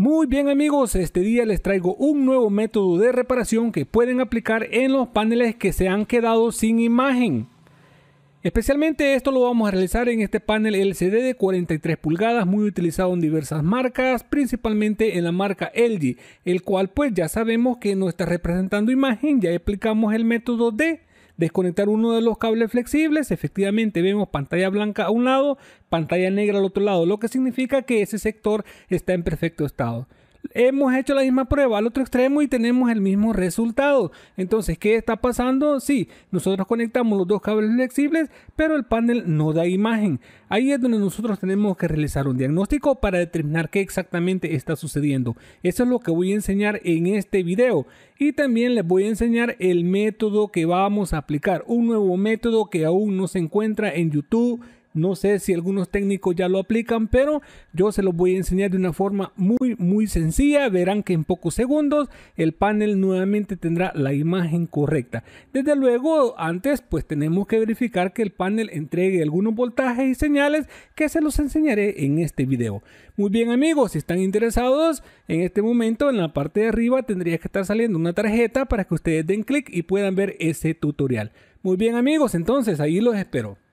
Muy bien amigos, este día les traigo un nuevo método de reparación que pueden aplicar en los paneles que se han quedado sin imagen. Especialmente esto lo vamos a realizar en este panel LCD de 43 pulgadas muy utilizado en diversas marcas, principalmente en la marca LG, el cual pues ya sabemos que no está representando imagen, ya aplicamos el método de Desconectar uno de los cables flexibles, efectivamente vemos pantalla blanca a un lado, pantalla negra al otro lado, lo que significa que ese sector está en perfecto estado hemos hecho la misma prueba al otro extremo y tenemos el mismo resultado. Entonces, ¿qué está pasando? Sí, nosotros conectamos los dos cables flexibles, pero el panel no da imagen. Ahí es donde nosotros tenemos que realizar un diagnóstico para determinar qué exactamente está sucediendo. Eso es lo que voy a enseñar en este video. Y también les voy a enseñar el método que vamos a aplicar, un nuevo método que aún no se encuentra en YouTube no sé si algunos técnicos ya lo aplican, pero yo se los voy a enseñar de una forma muy, muy sencilla. Verán que en pocos segundos el panel nuevamente tendrá la imagen correcta. Desde luego, antes pues tenemos que verificar que el panel entregue algunos voltajes y señales que se los enseñaré en este video. Muy bien amigos, si están interesados, en este momento en la parte de arriba tendría que estar saliendo una tarjeta para que ustedes den clic y puedan ver ese tutorial. Muy bien amigos, entonces ahí los espero.